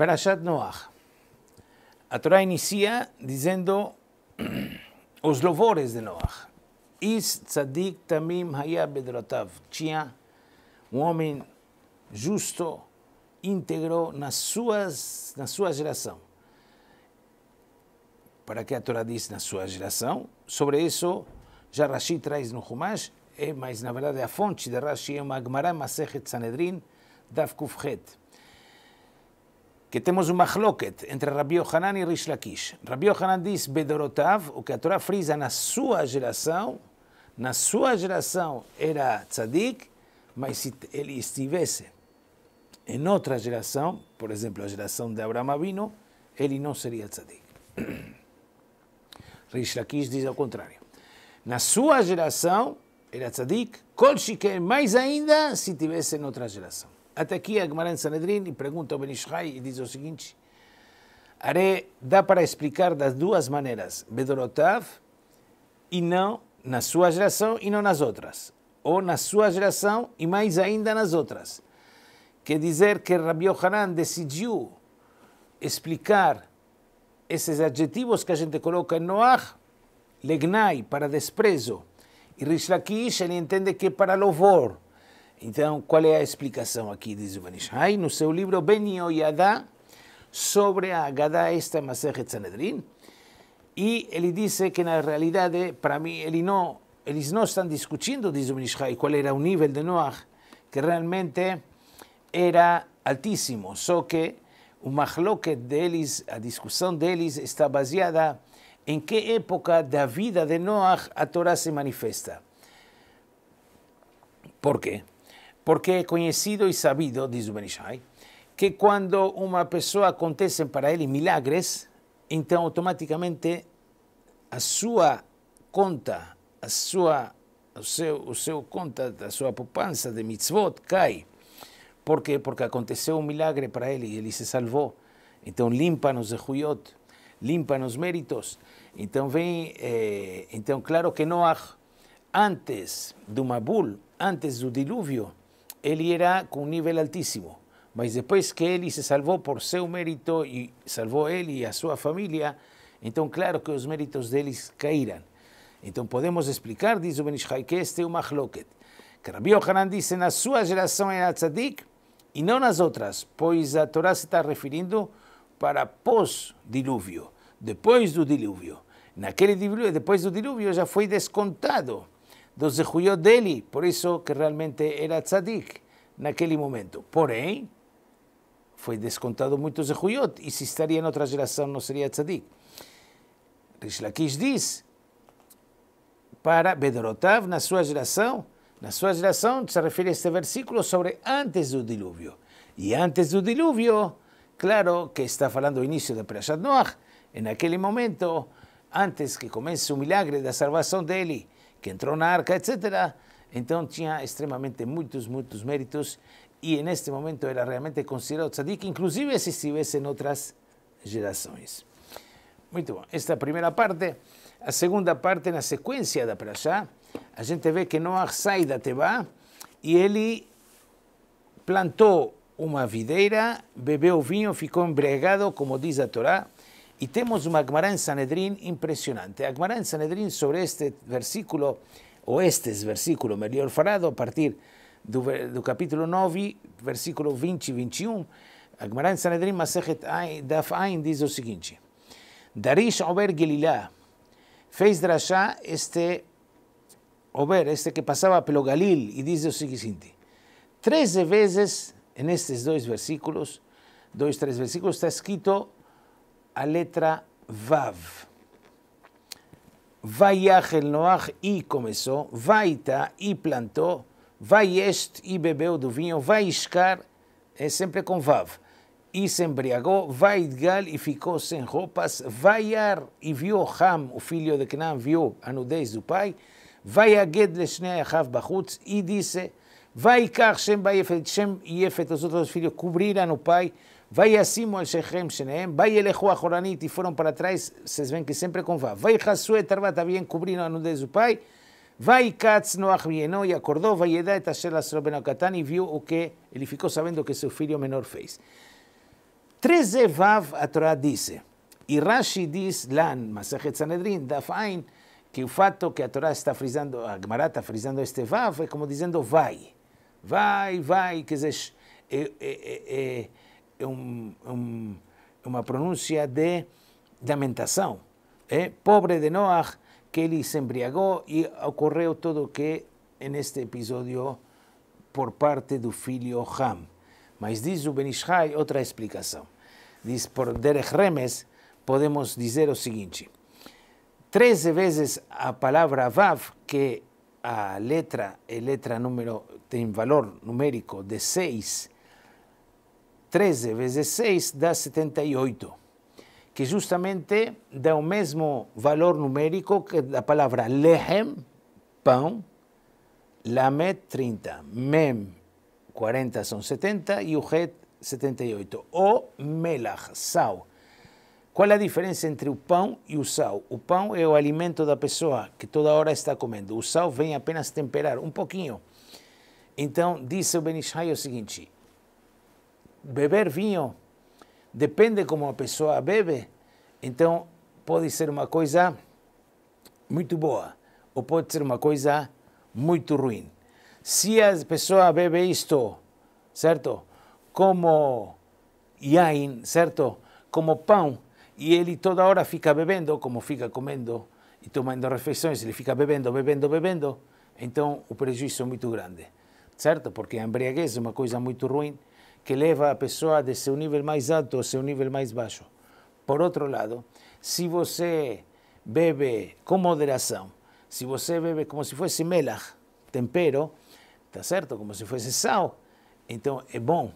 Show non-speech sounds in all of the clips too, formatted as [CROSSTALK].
Parashat Noach. A Torá inicia dizendo [CLEARS THROAT] os louvores de Noach. Is tzadik tamim haya bedratav. Tinha um homem justo, íntegro nas suas, na sua geração. Para que a Torá diz na sua geração? Sobre isso, já Rashi traz no Humash, é, mas na verdade a fonte de Rashi é uma Gemara Masechet Sanedrin, Dav Kufchet que temos uma machloket entre Rabbi Yohanan e Rish Lakish. Rabbi Yohanan diz Bedorotav, o que a Torá frisa na sua geração, na sua geração era tzadik, mas se ele estivesse em outra geração, por exemplo, a geração de Abraham Avino, ele não seria tzadik. [CLEARS THROAT] Rish Lakish diz ao contrário. Na sua geração, era tzadik, mais ainda se tivesse em outra geração. Até aqui a Guimarães Sanedrin e pergunta ao Benishai e diz o seguinte: Are dá para explicar das duas maneiras, Bedorotav e não na sua geração e não nas outras, ou na sua geração e mais ainda nas outras. Quer dizer que Rabbi Yohanan decidiu explicar esses adjetivos que a gente coloca em Noach, Legnai, para desprezo, e Rishlakish ele entende que é para louvor. Então, qual é a explicação aqui, diz o Banishai, no seu livro Ben Yoyada sobre a Gadá, esta Maseret Sanedrin, e ele disse que, na realidade, para mim, ele não, eles não estão discutindo, diz o Banishai, qual era o nível de Noach, que realmente era altíssimo, só que o machloket deles, a discussão deles, está baseada em que época da vida de Noach a Torá se manifesta. Por quê? porque é conhecido e sabido, diz o Benishai, que quando uma pessoa acontecem para ele milagres, então automaticamente a sua conta, a sua, o, seu, o seu conta da sua poupança de mitzvot cai. Por quê? Porque aconteceu um milagre para ele e ele se salvou. Então limpa-nos de Huyot, limpa-nos méritos. Então vem, eh, então claro que Noah, antes do Mabul, antes do dilúvio, ele era com um nível altíssimo. Mas depois que ele se salvou por seu mérito e salvou ele e a sua família, então claro que os méritos deles caíram. Então podemos explicar, diz o Benishai, que este é o Mahloket. Que Rabbi Ochanan disse, na sua geração era tzadik e não nas outras, pois a Torá se está referindo para pós-dilúvio, depois do dilúvio. Naquele dilúvio, depois do dilúvio, já foi descontado dos erros dele, por isso que realmente era tzadik naquele momento. Porém, foi descontado muitos erros e se estaria em outra geração não seria tzadik. Rish Lakish diz para Bedorotav, na sua geração, na sua geração se refere este versículo sobre antes do dilúvio. E antes do dilúvio, claro que está falando o início da Perashat Noach, Em aquele momento, antes que comece o milagre da salvação dele, que entrou na arca, etc. Então tinha extremamente muitos, muitos méritos e neste momento era realmente considerado tzadik, inclusive se estivesse em outras gerações. Muito bom, esta é a primeira parte. A segunda parte, na sequência da praxá, a gente vê que Noah sai da Tebá e ele plantou uma videira, bebeu vinho, ficou embriagado, como diz a Torá, Y tenemos un Agmará en Sanedrín impresionante. Agmará en Sanedrín sobre este versículo, o este versículo, mejor farado a partir del capítulo 9, versículo 20 y 21, Agmará en Sanedrín, Masejet Daf dice lo siguiente. Darish Ober Gelilá fez drasha este Ober, este que pasaba pelo Galil, y dice lo siguiente. Trece veces en estos dos versículos, dos, tres versículos, está escrito a letra Vav. Vaiach el Noach, e começou, Vaita, e plantou, vai este e bebeu do vinho, vai iscar, é sempre com Vav. E se embriagou, vai Idgal e ficou sem roupas, vai Ar e viu Ham, o filho de Canaã, viu a nudez do pai, vai a leshnei Achav Bachutz e disse, vai car Shem, vai Yefet, Shem e Yefet, os outros filhos, cobriram o pai, Vaiassimu al Shechem Sheneem, vai ele Elehu Joranit, e foram para trás, vocês veem que sempre é com vá. Vai Hasué Tarvat, havia cobrindo a nudez do pai. Vai Katz Noach Vienó e acordou, vai Edá et Asher Benokatan e viu o que, ele ficou sabendo que seu filho menor fez. Treze Vav, a Torá disse, e Rashi diz lá em Masachet Sanedrin, Dafain, que o fato que a Torá está frisando, a Gemara está frisando este Vav, é como dizendo vai, vai, vai, quer dizer, é, é, é, é, um, é um, é uma pronúncia de lamentação. É? Pobre de Noah, que ele se embriagou e ocorreu tudo o que neste episódio por parte do filho Ham. Mas diz o Benishai outra explicação. Diz por Derech Remes, podemos dizer o seguinte: 13 vezes a palavra Vav, que a letra, a é letra número, tem valor numérico de 6, 13 vezes 6 dá 78, que justamente dá o mesmo valor numérico que a palavra lehem, pão, lamet, 30, mem, 40 são 70 e o het, 78. Ou melach, sal. Qual a diferença entre o pão e o sal? O pão é o alimento da pessoa que toda hora está comendo. O sal vem apenas temperar um pouquinho. Então, disse o Benishai o seguinte: beber vinho depende como a pessoa bebe, então pode ser uma coisa muito boa ou pode ser uma coisa muito ruim. Se a pessoa bebe isto, certo? Como yain, certo? Como pão, e ele toda hora fica bebendo, como fica comendo e tomando refeições, ele fica bebendo, bebendo, bebendo, então o prejuízo é muito grande, certo? Porque a embriaguez é uma coisa muito ruim que leva a pessoa de seu nível mais alto ao seu nível mais baixo. Por outro lado, se você bebe com moderação, se você bebe como se fosse melach, tempero, tá certo? Como se fosse sal, então é bom.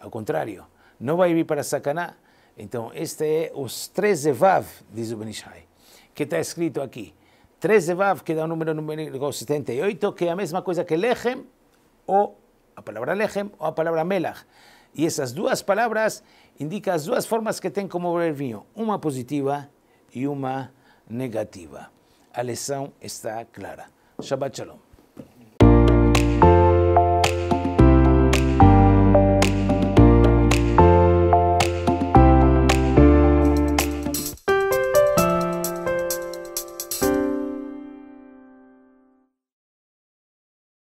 Ao contrário, não vai vir para sacaná. Então, este é os 13 vav, diz o Benishai, que está escrito aqui. 13 vav, que dá o um número 78, que é a mesma coisa que lechem ou a palabra lejem o a palabra melach. Y esas dos palabras indican dos formas que tiene como ver vino. Una positiva y una negativa. La lección está clara. Shabbat Shalom.